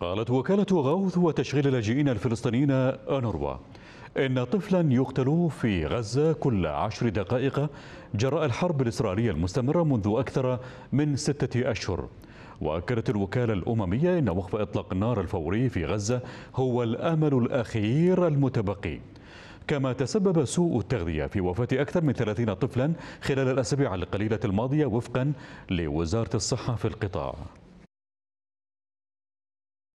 قالت وكالة غوث وتشغيل اللاجئين الفلسطينيين أنروا إن طفلا يقتل في غزة كل عشر دقائق جراء الحرب الإسرائيلية المستمرة منذ أكثر من ستة أشهر وأكدت الوكالة الأممية أن وقف إطلاق النار الفوري في غزة هو الأمل الأخير المتبقي كما تسبب سوء التغذية في وفاة أكثر من 30 طفلا خلال الأسابيع القليلة الماضية وفقا لوزارة الصحة في القطاع